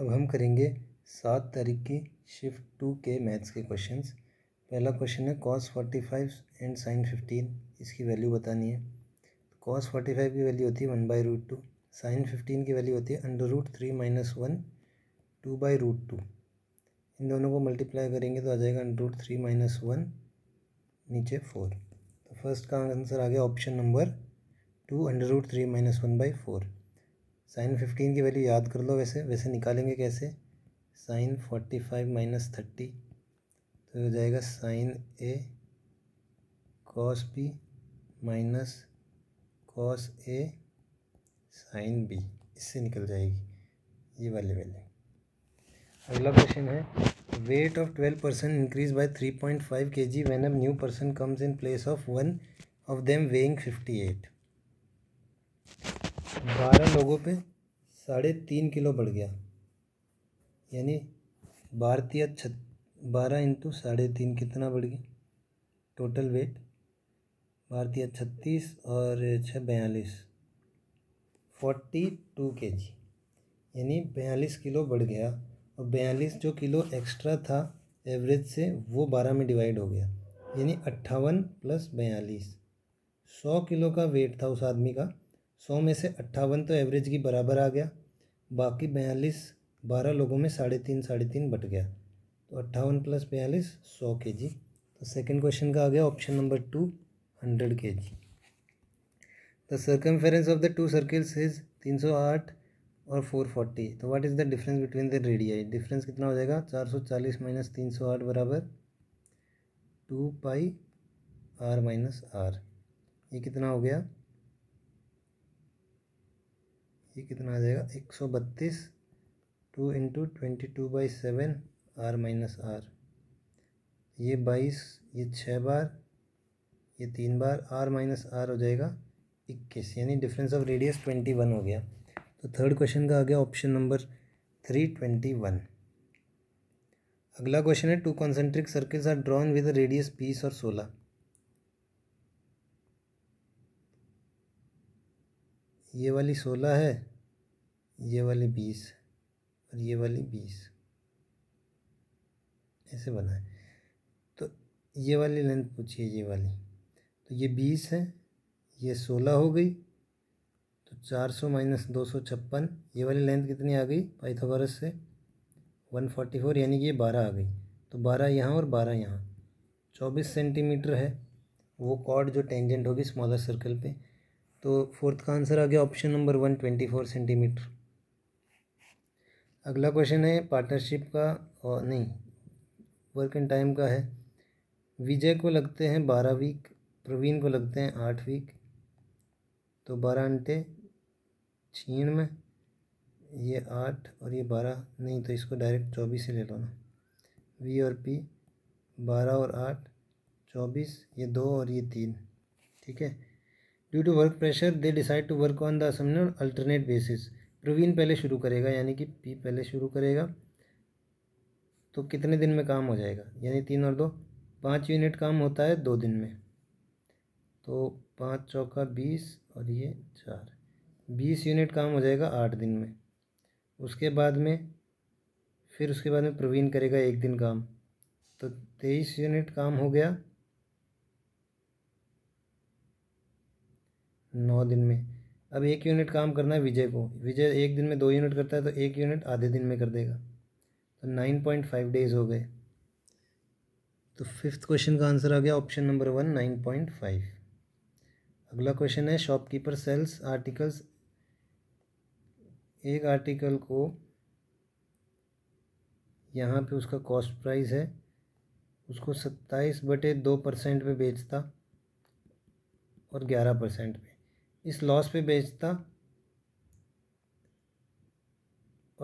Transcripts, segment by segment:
अब हम करेंगे सात तारीख की शिफ्ट टू के मैथ्स के क्वेश्चंस पहला क्वेश्चन है cos forty five and sine fifteen इसकी वैल्यू बतानी है कॉस फोर्टी फाइव की वैल्यू होती है one by root two sine fifteen की वैल्यू होती है under root three minus one two by root two इन दोनों को मल्टीप्लाई करेंगे तो आ जाएगा under root three minus one नीचे फोर तो फर्स्ट का आंसर आ गया option number two under root three minus one by four sine fifteen की वैल्यू याद कर लो वैसे वैसे निकालेंगे कैसे sine forty five minus thirty तो हो जाएगा sine A cos B minus cos A sine B इससे निकल जाएगी ये वाली वैल्यू अगला क्वेश्चन है weight of twelve percent increase by three point five K G when अब new person comes in place of one of them weighing fifty eight बारह लोगों पे साढ़े तीन किलो बढ़ गया यानी भारतीय छत बारह इंटू साढ़े तीन कितना बढ़ गया टोटल वेट भारतीय छत्तीस और छः बयालीस फोर्टी टू के जी यानी बयालीस किलो बढ़ गया और बयालीस जो किलो एक्स्ट्रा था एवरेज से वो बारह में डिवाइड हो गया यानी अट्ठावन प्लस बयालीस सौ किलो का वेट था उस आदमी का सौ में से अट्ठावन तो एवरेज की बराबर आ गया बाकी बयालीस बारह लोगों में साढ़े तीन साढ़े तीन बट गया तो अट्ठावन प्लस बयालीस सौ के जी तो सेकेंड क्वेश्चन का आ गया ऑप्शन नंबर टू हंड्रेड के G the circumference of the two circles is तीन सौ आठ और फोर फोर्टी तो what is the difference between the radii difference कितना हो जाएगा चार सौ चालीस माइनस तीन सौ आठ बराबर two pi R minus R ये कितना हो गया ये कितना आ जाएगा एक सौ बत्तीस two into twenty two by seven R minus R ये बाईस ये छः बार ये तीन बार आर माइनस आर हो जाएगा इक्कीस यानी difference of radius twenty one हो गया तो थर्ड क्वेश्चन का आ गया option number three twenty one अगला क्वेश्चन है two concentric circles are drawn with radius बीस और सोलह ये वाली सोलह है ये वाली बीस और ये वाली बीस ऐसे बनाए तो ये वाली लेंथ पूछिए ये वाली तो ये बीस है ये सोलह हो गई तो चार सौ माइनस दो सौ छप्पन ये वाली लेंथ कितनी आ गई पाइथागोरस से वन फोर्टी फोर यानी कि ये बारह आ गई तो बारह यहाँ और बारह यहाँ चौबीस सेंटीमीटर है वो कॉर्ड जो टेंजेंट होगी स्मॉलर सर्कल पे तो फोर्थ का आंसर आ गया option number one twenty four centimetre अगला क्वेश्चन है पार्टनरशिप का और नहीं वर्क एंड टाइम का है विजय को लगते हैं बारह वीक प्रवीण को लगते हैं आठ वीक तो बारह अंटे छीन में ये आठ और ये बारह नहीं तो इसको डायरेक्ट चौबीस ही ले लो ना वी और पी बारह और आठ चौबीस ये दो और ये तीन ठीक है due to work pressure they decide to work on the असमिन अल्टरनेट बेसिस प्रवीण पहले शुरू करेगा यानी कि पी पहले शुरू करेगा तो कितने दिन में काम हो जाएगा यानी तीन और दो पाँच यूनिट काम होता है दो दिन में तो पाँच चौका बीस और ये चार बीस यूनिट काम हो जाएगा आठ दिन में उसके बाद में फिर उसके बाद में प्रवीण करेगा एक दिन काम तो तेईस यूनिट काम हो गया नौ दिन में अब एक यूनिट काम करना है विजय को विजय एक दिन में दो यूनिट करता है तो एक यूनिट आधे दिन में कर देगा तो नाइन पॉइंट फाइव डेज हो गए तो फिफ्थ क्वेश्चन का आंसर आ गया option number one nine point five अगला क्वेश्चन है शॉपकीपर सेल्स आर्टिकल्स एक आर्टिकल को यहाँ पे उसका कॉस्ट प्राइस है उसको सत्ताईस बटे दो परसेंट पे बेचता और ग्यारह परसेंट पे इस लॉस पे बेचता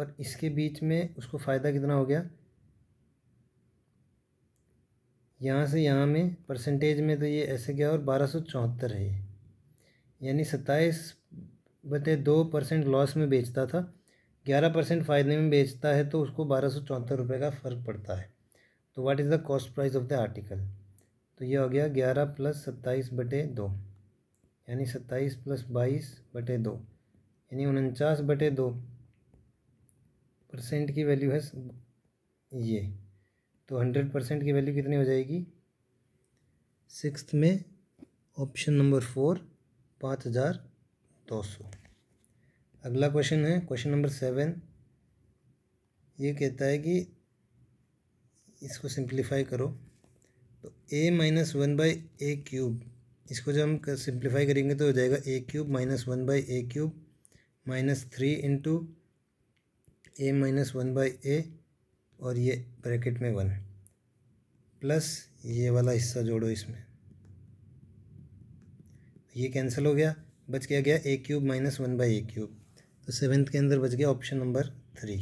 और इसके बीच में उसको फ़ायदा कितना हो गया यहाँ से यहाँ में परसेंटेज में तो ये ऐसे गया और बारह सौ चौहत्तर है यानी सत्ताईस बटे दो परसेंट लॉस में बेचता था ग्यारह परसेंट फ़ायदे में बेचता है तो उसको बारह सौ चौहत्तर रुपये का फ़र्क पड़ता है तो what is the cost price of the article तो ये हो गया ग्यारह प्लस सत्ताईस बटे दो यानी सत्ताईस प्लस बाईस बटे दो यानी उनचास बटे दो परसेंट की वैल्यू है ये तो हंड्रेड परसेंट की वैल्यू कितनी हो जाएगी सिक्स में ऑप्शन नंबर फोर पाँच हज़ार दो सौ अगला क्वेश्चन है क्वेश्चन नंबर सेवन ये कहता है कि इसको सिंप्लीफाई करो तो A minus one by A cube इसको जब हम सिंप्लीफाई करेंगे तो हो जाएगा A cube minus one by A cube minus three into A minus one by A और ये ब्रैकेट में वन प्लस ये वाला हिस्सा जोड़ो इसमें ये कैंसिल हो गया बच गया गया A cube minus one by A cube तो सेवेंथ के अंदर बच गया option number three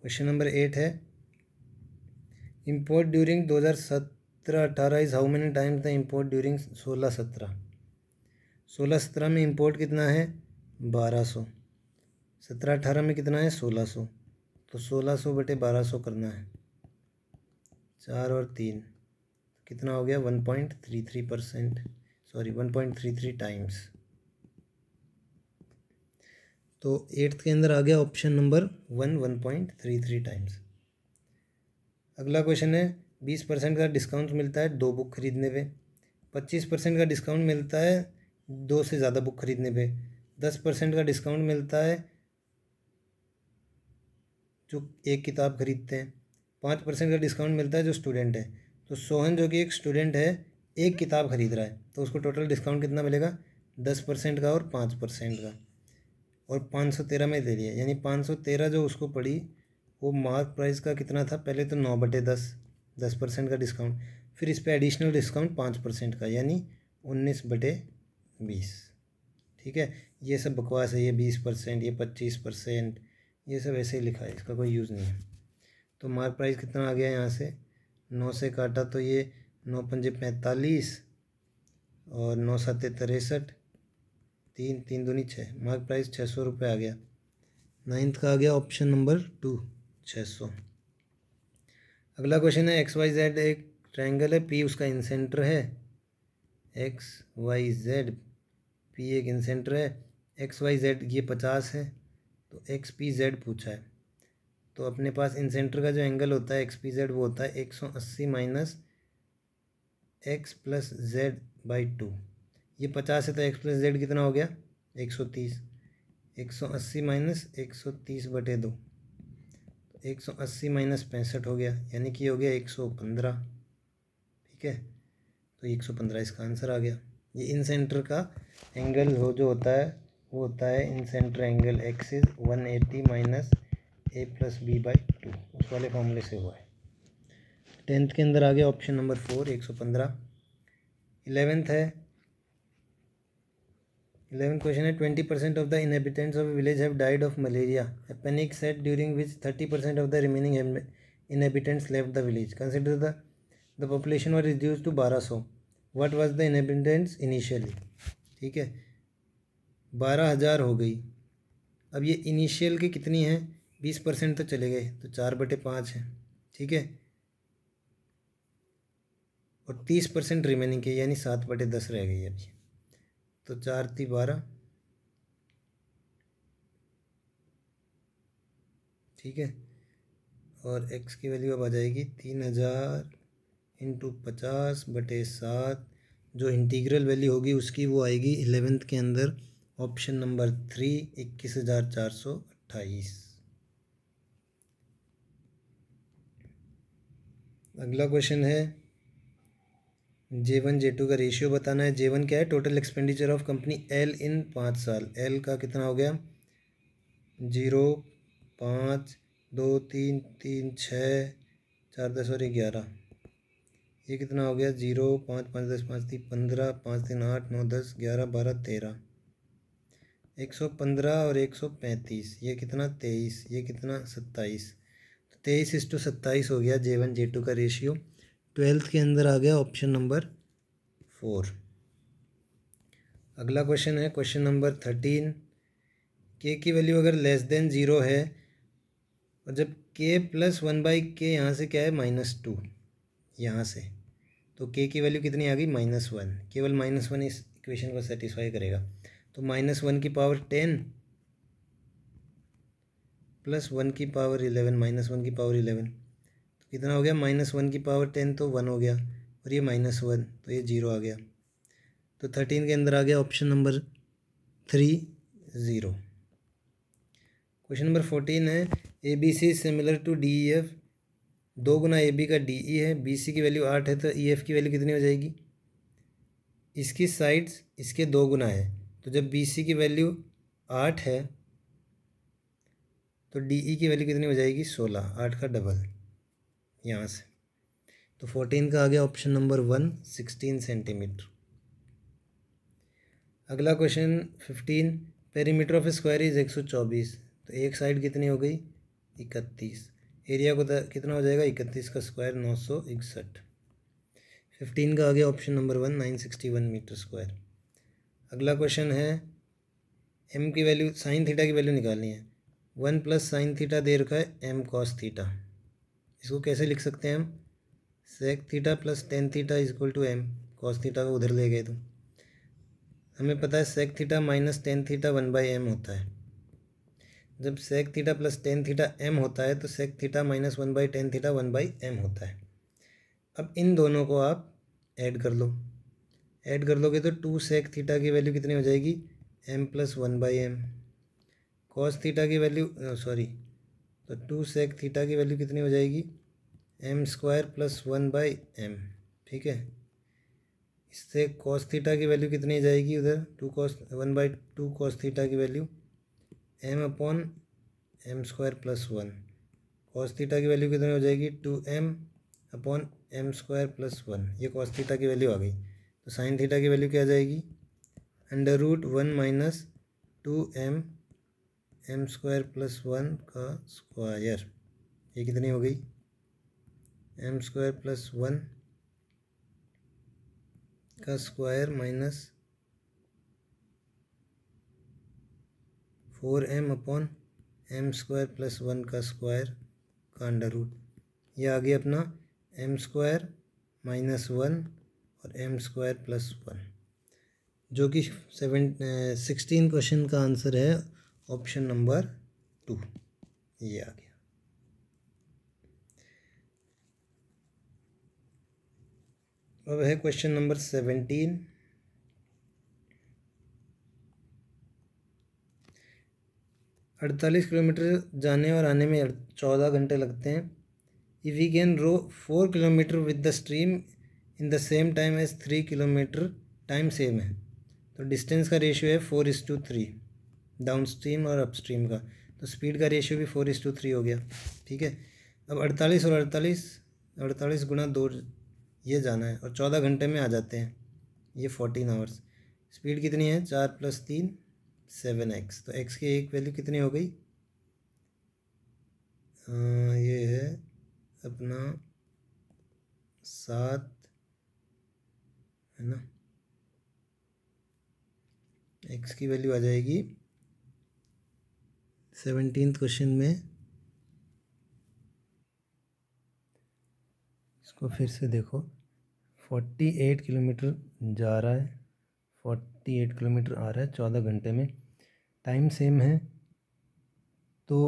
question number eight है इम्पोर्ट ड्यूरिंग दो 2007 सत्रह अठारह is how many times the import during सोलह सत्रह सोलह सत्रह में इम्पोर्ट कितना है बारह सौ सत्रह अठारह में कितना है सोलह सौ तो सोलह सौ बटे बारह सौ करना है चार और तीन कितना हो गया one point three three percent sorry one point three three times तो एट्थ के अंदर आ गया option number one one point three three times अगला क्वेश्चन है बीस परसेंट का डिस्काउंट मिलता है दो बुक खरीदने पे पच्चीस परसेंट का डिस्काउंट मिलता है दो से ज़्यादा बुक खरीदने पे दस परसेंट का डिस्काउंट मिलता है जो एक किताब खरीदते हैं पाँच परसेंट का डिस्काउंट मिलता है जो स्टूडेंट है तो सोहन जो कि एक स्टूडेंट है एक किताब खरीद रहा है तो उसको टोटल डिस्काउंट कितना मिलेगा दस परसेंट का और पाँच परसेंट का और पाँच सौ तेरह में दे दिया यानी पाँच सौ तेरह जो उसको पड़ी वो मार्क प्राइस का कितना था पहले तो नौ बटे दस दस परसेंट का डिस्काउंट फिर इस पर एडिशनल डिस्काउंट पाँच परसेंट का यानी उन्नीस बटे बीस ठीक है ये सब बकवास है ये बीस परसेंट ये पच्चीस परसेंट ये सब ऐसे ही लिखा है इसका कोई यूज़ नहीं है तो मार प्राइस कितना आ गया यहाँ से नौ से काटा तो ये नौ पंजे पैंतालीस और नौ सात तिरसठ तीन तीन दूनी छः मार्क प्राइस छः सौ रुपये आ गया नाइन्थ का आ गया ऑप्शन नंबर टू छः सौ अगला क्वेश्चन है एक्स वाई जेड एक ट्रायंगल है पी उसका इंसेंटर है एक्स वाई जेड पी एक इंसेंटर है एक्स वाई जेड ये पचास है तो एक्स पी जेड पूछा है तो अपने पास इंसेंटर का जो एंगल होता है एक्स पी जेड वो होता है एक सौ अस्सी minus X plus Z by two ये पचास है तो एक्स प्लस जेड कितना हो गया एक सौ तीस एक सौ अस्सी माइनस एक सौ तीस बटे दो एक सौ अस्सी माइनस पैंसठ हो गया यानी कि हो गया एक सौ पंद्रह ठीक है तो एक सौ पंद्रह इसका आंसर आ गया ये इन सेंटर का एंगल हो जो होता है वो होता है incentre angle X is one eighty minus A plus B by two उस वाले फॉर्मूले से हुआ है टेंथ के अंदर आ गया ऑप्शन नंबर फोर एक सौ पंद्रह इलेवेंथ है इलेवन क्वेश्चन है twenty percent of the inhabitants of village have died of malaria a panic set during which thirty percent of the remaining inhabitants left the village consider the the population were reduce to बारह सौ what was the inhabitants initially ठीक है बारह हज़ार हो गई अब ये इनिशियल की कितनी है बीस परसेंट तो चले गए तो चार बटे पाँच है ठीक है और तीस परसेंट रिमेनिंग की यानी सात बटे दस रह गई अभी तो चार थी बारह ठीक है और एक्स की वैल्यू अब आ जाएगी तीन हज़ार इंटू पचास बटे सात जो इंटीग्रल वैल्यू होगी उसकी वो आएगी एलेवेंथ के अंदर ऑप्शन नंबर थ्री इक्कीस हज़ार चार सौ अट्ठाईस अगला क्वेश्चन है जे वन जे टू का रेशियो बताना है जे वन क्या है total expenditure of company L in पाँच साल एल का कितना हो गया जीरो पाँच दो तीन तीन छः चार दस और ग्यारह ये कितना हो गया जीरो पाँच पाँच दस पाँच तीन पंद्रह पाँच तीन आठ नौ दस ग्यारह बारह तेरह एक सौ पंद्रह और एक सौ पैंतीस ये कितना तेईस ये कितना सत्ताईस तो तेईस इस टू सत्ताईस हो गया जे वन जे टू का रेशियो ट्वेल्थ के अंदर आ गया ऑप्शन नंबर फोर अगला क्वेश्चन है क्वेश्चन नंबर थर्टीन के की वैल्यू अगर लेस देन ज़ीरो है और जब के प्लस वन बाई के यहाँ से क्या है माइनस टू यहाँ से तो के की वैल्यू कितनी आ गई माइनस वन केवल माइनस वन इस इक्वेशन को सेटिस्फाई करेगा तो माइनस वन की पावर टेन प्लस वन की पावर इलेवन माइनस वन की पावर इलेवन कितना हो गया माइनस वन की पावर टेन तो वन हो गया और ये माइनस वन तो ये ज़ीरो आ गया तो थर्टीन के अंदर आ गया option number three zero question number fourteen है A B C similar to D E F दो गुना ए बी का डी ई है बी सी की वैल्यू आठ है तो ई एफ की वैल्यू कितनी हो जाएगी इसकी साइड्स इसके दो गुना है तो जब बी सी की वैल्यू आठ है तो डी ई की वैल्यू कितनी हो जाएगी सोलह आठ का डबल यहाँ से तो फोर्टीन का आ गया option number one sixteen centimetre अगला question fifteen perimeter of square is एक सौ चौबीस तो एक साइड कितनी हो गई इकतीस एरिया को कितना हो जाएगा इकतीस का स्क्वायर नौ सौ इकसठ फिफ्टीन का आ गया option number one nine sixty one metre square अगला क्वेश्चन है एम की वैल्यू साइन थीटा की वैल्यू निकालनी है वन प्लस साइन थीटा दे रखा है एम कॉस थीटा इसको कैसे लिख सकते हैं हम sec theta plus tan theta is equal to M cos theta को उधर ले गए तो हमें पता है sec theta minus tan theta one by M होता है जब sec theta plus tan theta M होता है तो sec theta minus one by tan theta one by M होता है अब इन दोनों को आप ऐड कर लो ऐड कर लोगे तो टू सेक थीटा की वैल्यू कितनी हो जाएगी M plus one by M cos theta की वैल्यू सॉरी तो टू सेक थीटा की वैल्यू कितनी हो जाएगी M square plus one by M ठीक है इससे कॉस थीटा की वैल्यू कितनी जाएगी उधर two cos one by two cos theta की value M upon M square plus one cos theta की वैल्यू कितनी हो जाएगी two M upon M square plus one ये कॉस थीटा की वैल्यू आ गई तो साइन थीटा की वैल्यू क्या आ जाएगी under root one minus two M M square plus one का स्क्वायर ये कितनी हो गई एम स्क्वायर प्लस वन का square minus four M upon M square plus one का स्क्वायर का अंडर रूट ये आ गया अपना एम स्क्वायर माइनस वन और एम स्क्वायर प्लस वन जो कि सेवन सिक्सटीन क्वेश्चन का आंसर है ऑप्शन नंबर टू ये आ गया अब है क्वेश्चन नंबर सेवेंटीन अड़तालीस किलोमीटर जाने और आने में चौदह घंटे लगते हैं if we can row four kilometre with the stream in the same time as three kilometre time same है तो डिस्टेंस का रेशियो है four is to three down stream और अपस्ट्रीम का तो स्पीड का रेशियो भी फोर इस टू थ्री हो गया ठीक है अब अड़तालीस और अड़तालीस अड़तालीस गुना दो ये जाना है और चौदह घंटे में आ जाते हैं ये फोर्टीन आवर्स स्पीड कितनी है चार प्लस तीन सेवन एक्स तो एक्स की एक वैल्यू कितनी हो गई आ, ये है अपना सात है ना एक्स की वैल्यू आ जाएगी सेवनटीन क्वेश्चन में इसको फिर से देखो फोर्टी एट किलोमीटर जा रहा है फोर्टी एट किलोमीटर आ रहा है चौदह घंटे में टाइम सेम है तो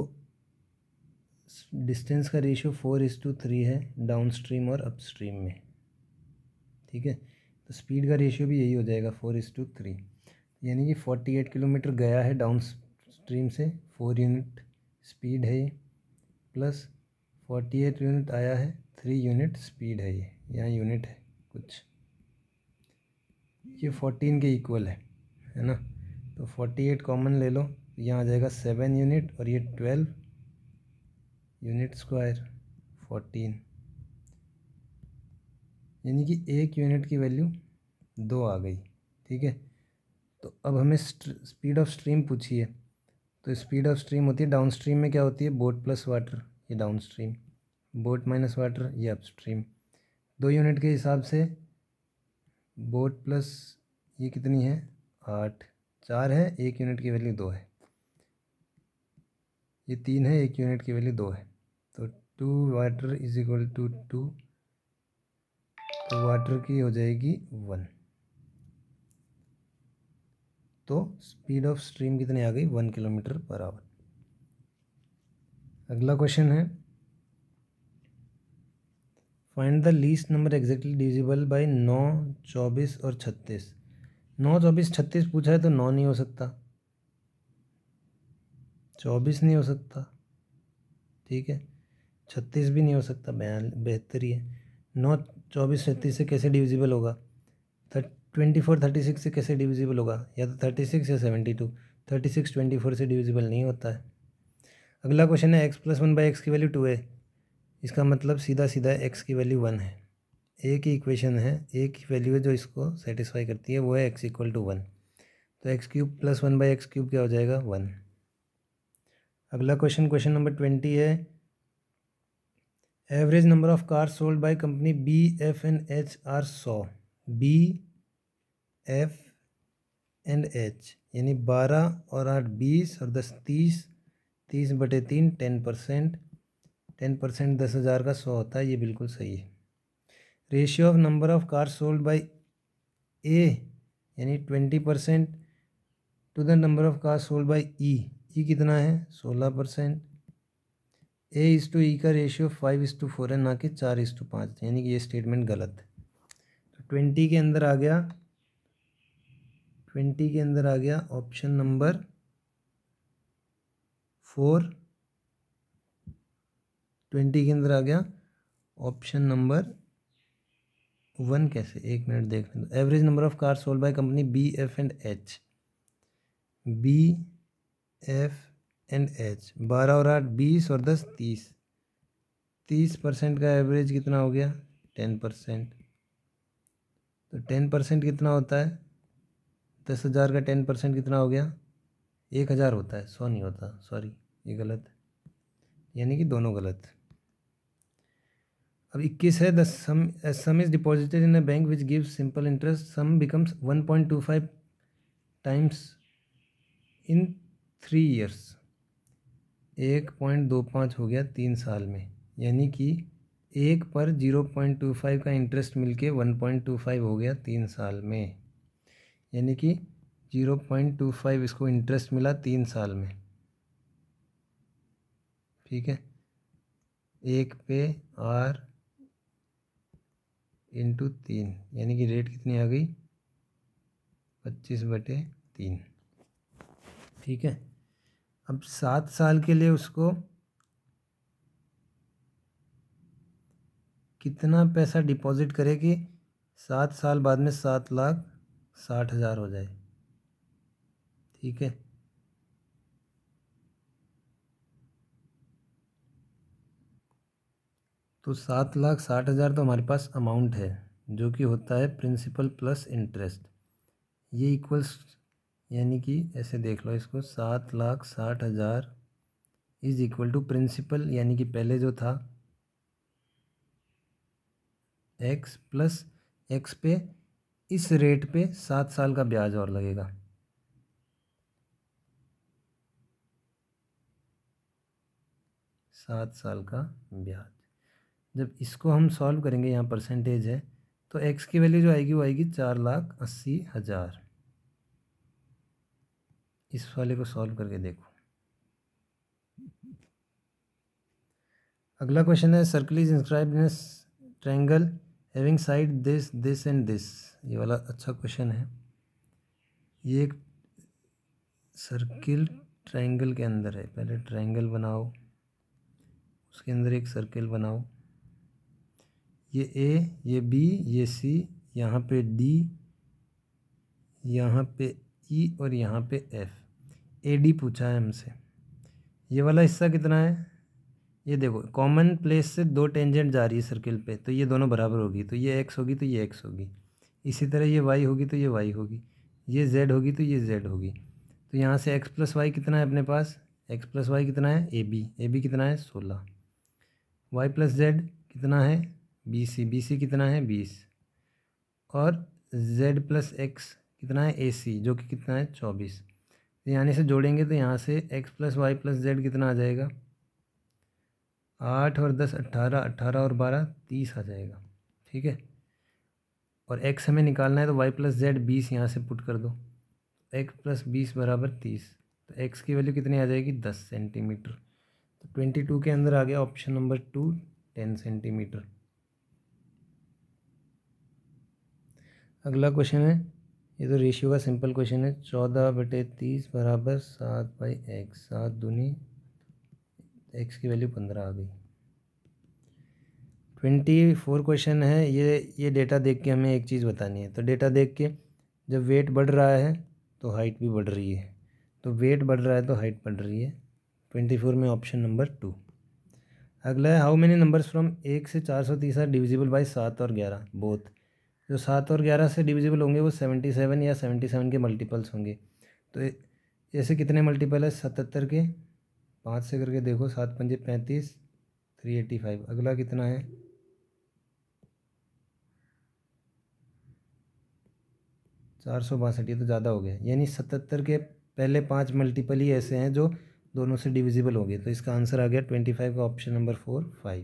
डिस्टेंस का ratio four is to three है डाउन स्ट्रीम और अप स्ट्रीम में ठीक है तो स्पीड का रेशियो भी यही हो जाएगा फोर इज़ टू थ्री यानी कि फोर्टी एट किलोमीटर गया है डाउन स्ट्रीम से फोर यूनिट स्पीड है ये प्लस फोर्टी एट यूनिट आया है थ्री यूनिट स्पीड है ये यहाँ यूनिट है कुछ ये फोर्टीन के इक्वल है है ना तो फोर्टी एट कॉमन ले लो यहाँ आ जाएगा सेवन यूनिट और ये ट्वेल्व यूनिट स्क्वायर फोर्टीन यानी कि एक यूनिट की वैल्यू दो आ गई ठीक है तो अब हमें स्पीड ऑफ स्ट्रीम पूछिए तो स्पीड ऑफ स्ट्रीम होती है डाउन स्ट्रीम में क्या होती है बोट प्लस वाटर ये down stream boat minus water ये अप स्ट्रीम दो यूनिट के हिसाब से बोट प्लस ये कितनी है आठ चार है एक यूनिट की वैल्यू दो है ये तीन है एक यूनिट की वैल्यू दो है तो two water is equal to two तो वाटर की हो जाएगी वन तो स्पीड ऑफ स्ट्रीम कितनी आ गई वन किलोमीटर पर आवर अगला क्वेश्चन है find the least number exactly divisible by नौ चौबीस और छत्तीस नौ चौबीस छत्तीस पूछा है तो नौ नहीं हो सकता चौबीस नहीं हो सकता ठीक है छत्तीस भी नहीं हो सकता बयान बेहतर ही है नौ चौबीस छत्तीस से कैसे डिविजिबल होगा थर्ट ट्वेंटी फोर थर्टी सिक्स से कैसे डिविजिबल होगा या तो थर्टी सिक्स या seventy two thirty six twenty four से डिविजिबल नहीं होता है अगला क्वेश्चन है x plus one by x की वैल्यू टू है इसका मतलब सीधा सीधा एक्स की वैल्यू वन है एक ही इक्वेशन है एक ही वैल्यू है जो इसको सेटिस्फाई करती है वो है एक्स इक्वल टू वन तो x cube plus one by x cube क्या हो जाएगा वन अगला क्वेश्चन क्वेश्चन नंबर ट्वेंटी है average number of cars sold by company B F and H are सौ बी एफ एंड एच यानी बारह और आठ बीस और दस तीस तीस बटे तीन टेन परसेंट टेन परसेंट दस हज़ार का सौ होता है ये बिल्कुल सही है ratio of number of car sold by A यानी twenty percent to the number of car sold by E E कितना है सोलह percent A is to E का ratio five is to four है ना कि चार इस टू पाँच यानी कि ये स्टेटमेंट गलत है तो ट्वेंटी के अंदर आ गया ट्वेंटी के अंदर आ गया ऑप्शन नंबर फोर ट्वेंटी के अंदर आ गया ऑप्शन नंबर वन कैसे एक मिनट देख लें average number of car sold by company B F and H B F and H बारह और आठ बीस और दस तीस तीस परसेंट का एवरेज कितना हो गया टेन परसेंट तो टेन परसेंट कितना होता है दस हज़ार का टेन परसेंट कितना हो गया एक हज़ार होता है सौ नहीं होता सॉरी ये गलत यानी कि दोनों गलत अब इक्कीस है दस sum sum is deposited in a bank which gives simple interest sum becomes one point two five times in three years एक पॉइंट दो पाँच हो गया तीन साल में यानी कि एक पर जीरो पॉइंट टू फाइव का इंटरेस्ट मिलके वन पॉइंट टू फाइव हो गया तीन साल में यानी कि ज़ीरो पॉइंट टू फाइव इसको इंटरेस्ट मिला तीन साल में ठीक है एक पे आर इंटू तीन यानी कि रेट कितनी आ गई पच्चीस बटे तीन ठीक है अब सात साल के लिए उसको कितना पैसा डिपॉजिट करेगी सात साल बाद में सात लाख साठ हज़ार हो जाए ठीक है तो सात लाख साठ हज़ार तो हमारे पास अमाउंट है जो कि होता है प्रिंसिपल प्लस इंटरेस्ट ये इक्वल्स यानी कि ऐसे देख लो इसको सात लाख साठ हज़ार इज़ इक्वल टू प्रिंसिपल यानी कि पहले जो था एक्स प्लस एक्स पे इस रेट पे सात साल का ब्याज और लगेगा सात साल का ब्याज जब इसको हम सॉल्व करेंगे यहाँ परसेंटेज है तो एक्स की वैल्यू जो आएगी वो आएगी चार लाख अस्सी हज़ार इस वाले को सॉल्व करके देखो अगला क्वेश्चन है circle is inscribe in triangle having side this this and this ये वाला अच्छा क्वेश्चन है ये एक सर्किल ट्रायंगल के अंदर है पहले ट्रायंगल बनाओ उसके अंदर एक सर्किल बनाओ ये ए ये बी ये सी यहाँ पे डी यहाँ पे ई e और यहाँ पे एफ ए डी पूछा है हमसे ये वाला हिस्सा कितना है ये देखो कॉमन प्लेस से दो टेंजेंट जा रही है सर्किल पे तो ये दोनों बराबर होगी तो ये एक्स होगी तो ये एक्स होगी इसी तरह ये वाई होगी तो ये वाई होगी ये जेड होगी तो ये जेड होगी तो यहाँ से एक्स प्लस वाई कितना है अपने पास एक्स प्लस वाई कितना है ए बी ए बी कितना है सोलह वाई प्लस जेड कितना है बी सी बी सी कितना है बीस और जेड प्लस एक्स कितना है ए सी जो कि कितना है चौबीस तो से जोड़ेंगे तो यहाँ से x plus y plus z कितना आ जाएगा आठ और दस अट्ठारह अट्ठारह और बारह तीस आ जाएगा ठीक है और एक्स हमें निकालना है तो वाई प्लस जेड बीस यहाँ से पुट कर दो एक्स प्लस बीस बराबर तीस तो एक्स की वैल्यू कितनी आ जाएगी दस सेंटीमीटर तो ट्वेंटी टू के अंदर आ गया option number two ten centimetre अगला क्वेश्चन है ये तो रेशियो का सिंपल क्वेश्चन है चौदह बटे तीस बराबर सात बाई एक्स सात दूनी एक्स की वैल्यू पंद्रह आ गई ट्वेंटी फोर क्वेश्चन है ये ये डेटा देख के हमें एक चीज़ बतानी है तो डेटा देख के जब वेट बढ़ रहा है तो हाइट भी बढ़ रही है तो वेट बढ़ रहा है तो हाइट बढ़ रही है ट्वेंटी फोर में ऑप्शन नंबर टू अगला है हाउ मेनी नंबर्स फ्रॉम एक से चार सौ तीस आर डिविजिबल बाई सात और ग्यारह बोथ जो सात और ग्यारह से डिविजिबल होंगे वो सेवेंटी सेवन या सेवेंटी सेवन के मल्टीपल्स होंगे तो ऐसे कितने मल्टीपल है सतहत्तर के पाँच से करके देखो सात पंजे पैंतीस थ्री एटी फाइव अगला कितना है चार सौ बासठ ये तो ज़्यादा हो गया यानी सतहत्तर के पहले पांच मल्टीपल ही ऐसे हैं जो दोनों से डिविजिबल हो गए तो इसका आंसर आ गया ट्वेंटी फाइव का ऑप्शन नंबर फोर फाइव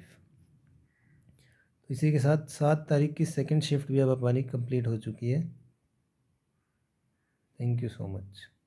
तो इसी के साथ सात तारीख की सेकंड शिफ्ट भी अब हमारी कंप्लीट हो चुकी है थैंक यू सो मच